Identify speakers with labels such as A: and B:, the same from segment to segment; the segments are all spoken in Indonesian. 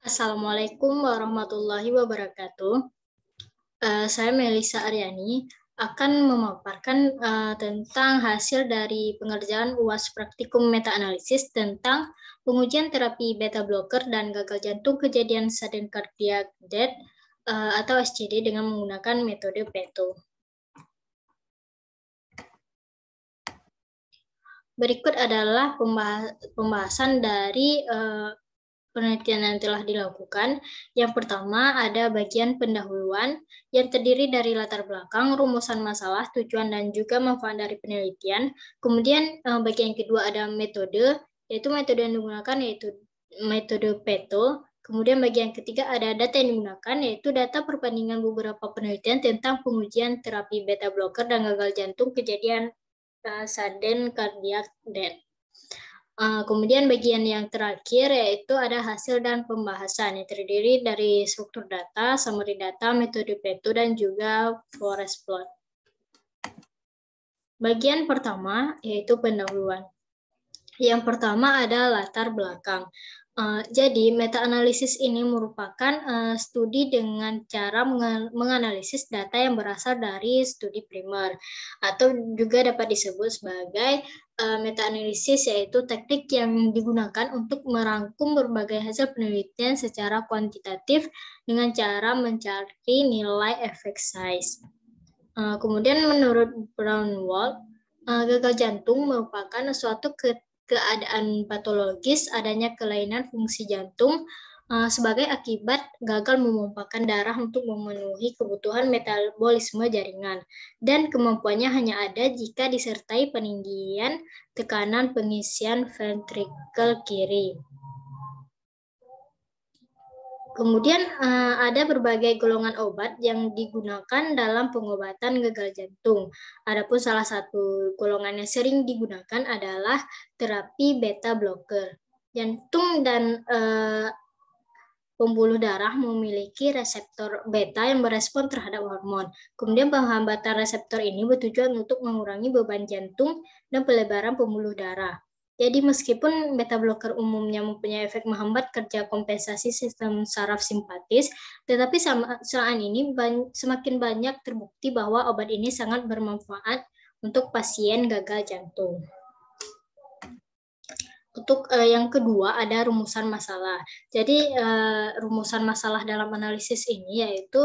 A: Assalamualaikum warahmatullahi wabarakatuh. Uh, saya Melisa Aryani akan memaparkan uh, tentang hasil dari pengerjaan UAS praktikum meta-analisis tentang pengujian terapi beta blocker dan gagal jantung kejadian sudden cardiac death uh, atau SCD dengan menggunakan metode PETO. Berikut adalah pembahasan dari uh, penelitian yang telah dilakukan. Yang pertama ada bagian pendahuluan yang terdiri dari latar belakang, rumusan masalah, tujuan, dan juga manfaat dari penelitian. Kemudian eh, bagian kedua ada metode, yaitu metode yang digunakan yaitu metode PETO. Kemudian bagian ketiga ada data yang digunakan, yaitu data perbandingan beberapa penelitian tentang pengujian terapi beta blocker dan gagal jantung kejadian uh, sudden cardiac death. Uh, kemudian bagian yang terakhir yaitu ada hasil dan pembahasan yang terdiri dari struktur data, summary data, metode petu, dan juga forest plot. Bagian pertama yaitu pendahuluan. Yang pertama ada latar belakang. Eh, jadi, meta-analisis ini merupakan uh, studi dengan cara menganalisis data yang berasal dari studi primer, atau juga dapat disebut sebagai uh, meta-analisis, yaitu teknik yang digunakan untuk merangkum berbagai hasil penelitian secara kuantitatif dengan cara mencari nilai efek size. Uh, kemudian, menurut Brownwald, uh, gagal jantung merupakan suatu ketika keadaan patologis adanya kelainan fungsi jantung eh, sebagai akibat gagal memompakan darah untuk memenuhi kebutuhan metabolisme jaringan dan kemampuannya hanya ada jika disertai peninggian tekanan pengisian ventrikel kiri. Kemudian eh, ada berbagai golongan obat yang digunakan dalam pengobatan gagal jantung. Adapun salah satu golongan yang sering digunakan adalah terapi beta blocker. Jantung dan eh, pembuluh darah memiliki reseptor beta yang berespon terhadap hormon. Kemudian penghambatan reseptor ini bertujuan untuk mengurangi beban jantung dan pelebaran pembuluh darah. Jadi meskipun beta blocker umumnya mempunyai efek menghambat kerja kompensasi sistem saraf simpatis, tetapi saat ini semakin banyak terbukti bahwa obat ini sangat bermanfaat untuk pasien gagal jantung. Untuk eh, yang kedua ada rumusan masalah. Jadi eh, rumusan masalah dalam analisis ini yaitu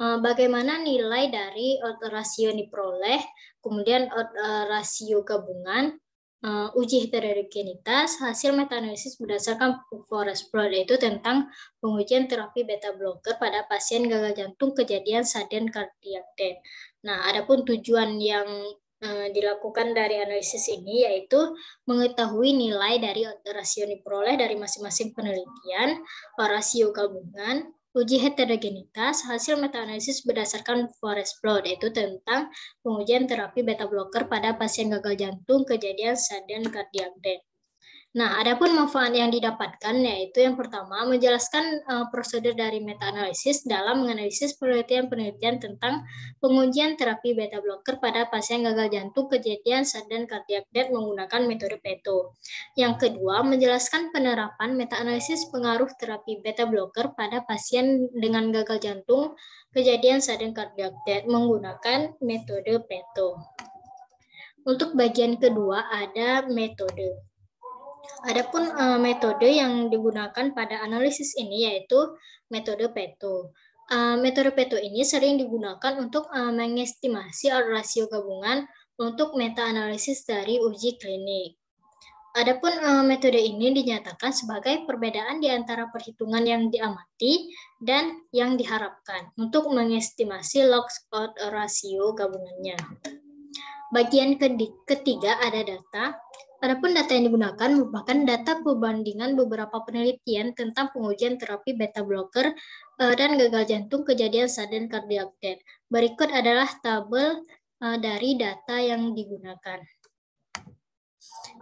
A: eh, bagaimana nilai dari eh, rasio yang diperoleh, kemudian eh, rasio gabungan, uh, uji heterogenitas hasil meta berdasarkan Forest plot yaitu tentang pengujian terapi beta blocker pada pasien gagal jantung kejadian sudden cardiac death. Nah, adapun tujuan yang eh, dilakukan dari analisis ini yaitu mengetahui nilai dari rasio diperoleh dari masing-masing penelitian, rasio gabungan, uji heterogenitas hasil metaanalisis berdasarkan forest plot, yaitu tentang pengujian terapi beta blocker pada pasien gagal jantung kejadian sudden cardiac death. Nah, adapun manfaat yang didapatkan yaitu yang pertama menjelaskan uh, prosedur dari meta-analisis dalam menganalisis penelitian-penelitian tentang pengujian terapi beta blocker pada pasien gagal jantung kejadian sudden cardiac death menggunakan metode PETO. Yang kedua, menjelaskan penerapan meta-analisis pengaruh terapi beta blocker pada pasien dengan gagal jantung kejadian sudden cardiac death menggunakan metode PETO. Untuk bagian kedua ada metode. Adapun e, metode yang digunakan pada analisis ini yaitu metode PETO. E, eh, metode PETO ini sering digunakan untuk e, mengestimasi rasio gabungan untuk meta-analisis dari uji klinik. Adapun e, metode ini dinyatakan sebagai perbedaan di antara perhitungan yang diamati dan yang diharapkan untuk mengestimasi log-out rasio gabungannya. Bagian ketiga ada data. Adapun data yang digunakan merupakan data perbandingan beberapa penelitian tentang pengujian terapi beta blocker eh, dan gagal jantung kejadian sudden cardiac death. Berikut adalah tabel eh, dari data yang digunakan.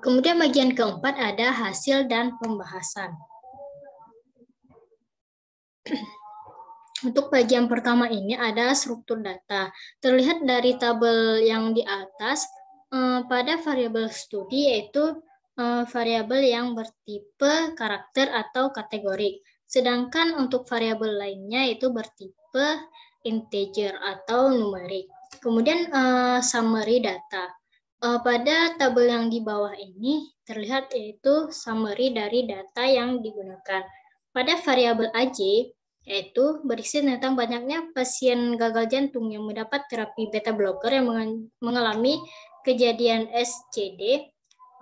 A: Kemudian bagian keempat ada hasil dan pembahasan. Untuk bagian pertama ini ada struktur data. Terlihat dari tabel yang di atas, Eh, pada variabel studi yaitu eh, variabel yang bertipe karakter atau kategori. Sedangkan untuk variabel lainnya itu bertipe integer atau numerik. Kemudian eh, summary data. Pada tabel yang di bawah ini terlihat yaitu summary dari data yang digunakan. Pada variabel AJ yaitu berisi tentang banyaknya pasien gagal jantung yang mendapat terapi beta blocker yang mengalami kejadian SCD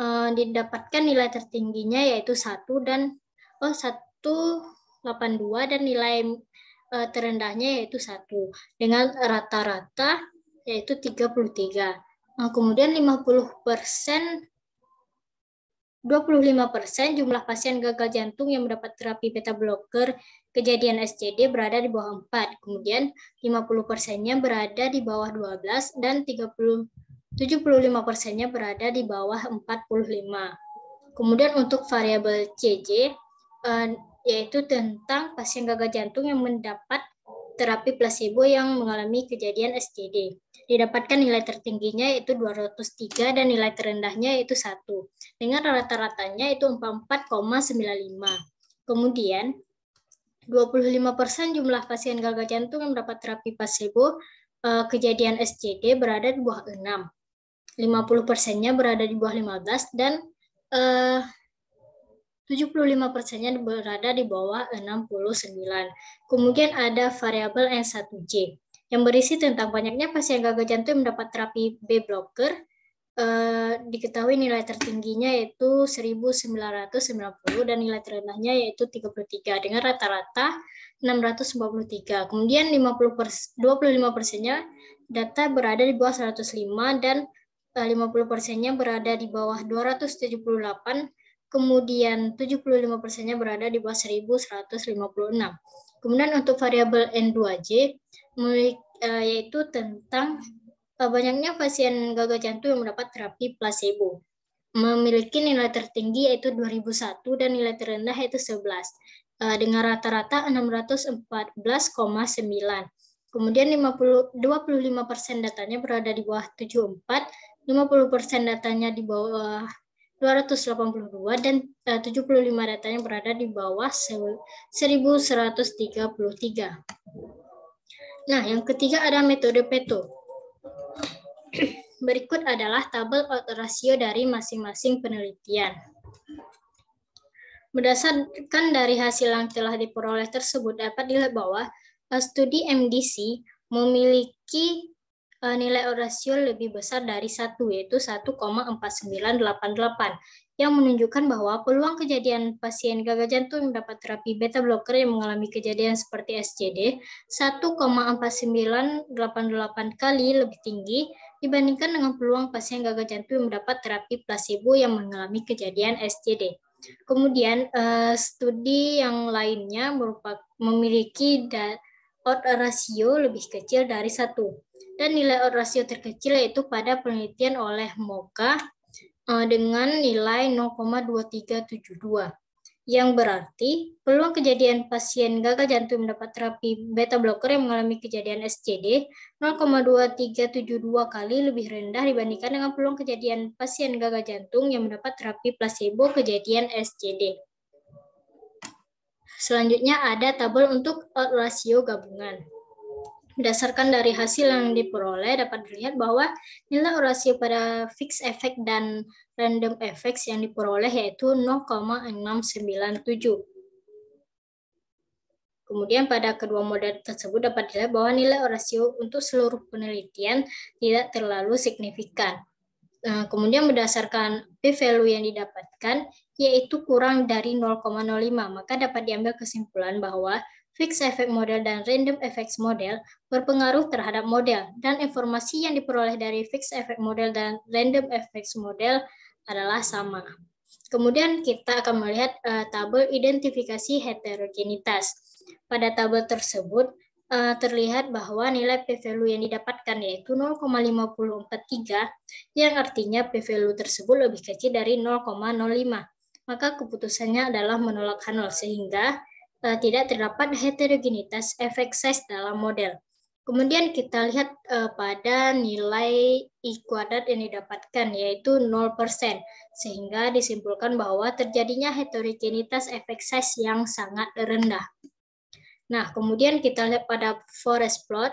A: uh, eh, didapatkan nilai tertingginya yaitu 1 dan oh 182 dan nilai uh, terendahnya yaitu 1 dengan rata-rata yaitu 33. Nah, kemudian 50 persen 25 persen jumlah pasien gagal jantung yang mendapat terapi beta blocker kejadian SCD berada di bawah 4. Kemudian 50 persennya berada di bawah 12 dan 30 75 persennya berada di bawah 45. Kemudian untuk variabel CJ, eh, yaitu tentang pasien gagal jantung yang mendapat terapi placebo yang mengalami kejadian SJD. Didapatkan nilai tertingginya yaitu 203 dan nilai terendahnya yaitu 1. Dengan rata-ratanya itu 44,95. Kemudian 25% jumlah pasien gagal jantung yang mendapat terapi placebo eh, kejadian SJD berada di bawah 6. 50 persennya berada di bawah 15 dan eh, 75 persennya berada di bawah 69. Kemudian ada variabel N1J yang berisi tentang banyaknya pasien gagal jantung yang mendapat terapi B blocker. Eh, diketahui nilai tertingginya yaitu 1990 dan nilai terendahnya yaitu 33 dengan rata-rata 643. Kemudian 50 pers 25 persennya data berada di bawah 105 dan 50 persennya berada di bawah 278, kemudian 75 persennya berada di bawah 1156. Kemudian untuk variabel N2J, eh, yaitu tentang eh, banyaknya pasien gagal jantung yang mendapat terapi placebo. Memiliki nilai tertinggi yaitu 2001 dan nilai terendah yaitu 11 eh, dengan rata-rata 614,9. Kemudian 50, 25 persen datanya berada di bawah 74, 50% datanya di bawah 282 dan eh, puluh 75 datanya berada di bawah 1133. Nah, yang ketiga ada metode PETO. Berikut adalah tabel rasio dari masing-masing penelitian. Berdasarkan dari hasil yang telah diperoleh tersebut dapat dilihat bahwa eh, studi MDC memiliki Eh, nilai rasio lebih besar dari satu yaitu 1,4988 yang menunjukkan bahwa peluang kejadian pasien gagal jantung mendapat terapi beta blocker yang mengalami kejadian seperti SCD 1,4988 kali lebih tinggi dibandingkan dengan peluang pasien gagal jantung yang mendapat terapi placebo yang mengalami kejadian SCD. Kemudian eh, studi yang lainnya merupakan memiliki data odd ratio lebih kecil dari satu. Dan nilai odd ratio terkecil yaitu pada penelitian oleh Moka eh, dengan nilai 0,2372 yang berarti peluang kejadian pasien gagal jantung mendapat terapi beta blocker yang mengalami kejadian SCD 0,2372 kali lebih rendah dibandingkan dengan peluang kejadian pasien gagal jantung yang mendapat terapi placebo kejadian SCD. Selanjutnya ada tabel untuk odd eh, rasio gabungan. Berdasarkan dari hasil yang diperoleh, dapat dilihat bahwa nilai rasio pada fixed effect dan random effects yang diperoleh yaitu 0,697. Kemudian pada kedua model tersebut dapat dilihat bahwa nilai rasio untuk seluruh penelitian tidak terlalu signifikan. Nah, kemudian berdasarkan p-value yang didapatkan, yaitu kurang dari 0,05, maka dapat diambil kesimpulan bahwa fixed effect model dan random effects model berpengaruh terhadap model, dan informasi yang diperoleh dari fixed effect model dan random effects model adalah sama. Kemudian kita akan melihat uh, tabel identifikasi heterogenitas. Pada tabel tersebut, uh, terlihat bahwa nilai p yang didapatkan yaitu 0,543 yang artinya p tersebut lebih kecil dari 0,05. Maka keputusannya adalah menolak H0 sehingga uh, tidak terdapat heterogenitas efek size dalam model. Kemudian kita lihat uh, pada nilai I kuadrat yang didapatkan yaitu 0%, sehingga disimpulkan bahwa terjadinya heterogenitas efek size yang sangat rendah. Nah, kemudian kita lihat pada forest plot,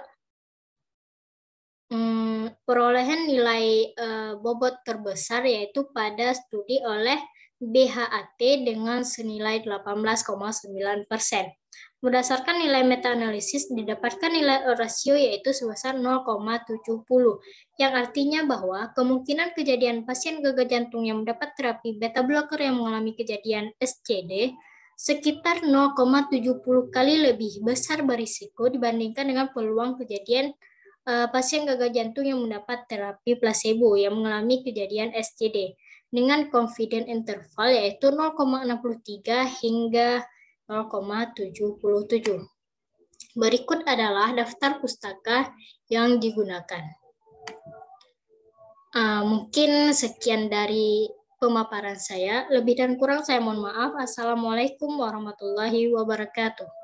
A: hmm, perolehan nilai e, bobot terbesar yaitu pada studi oleh BHAT dengan senilai 18,9 persen. Berdasarkan nilai meta-analisis, didapatkan nilai rasio yaitu sebesar 0,70, yang artinya bahwa kemungkinan kejadian pasien gagal jantung yang mendapat terapi beta blocker yang mengalami kejadian SCD sekitar 0,70 kali lebih besar berisiko dibandingkan dengan peluang kejadian uh, pasien gagal jantung yang mendapat terapi placebo yang mengalami kejadian SCD dengan confident interval yaitu 0,63 hingga 0,77. Berikut adalah daftar pustaka yang digunakan. Uh, mungkin sekian dari pemaparan saya. Lebih dan kurang saya mohon maaf. Assalamualaikum warahmatullahi wabarakatuh.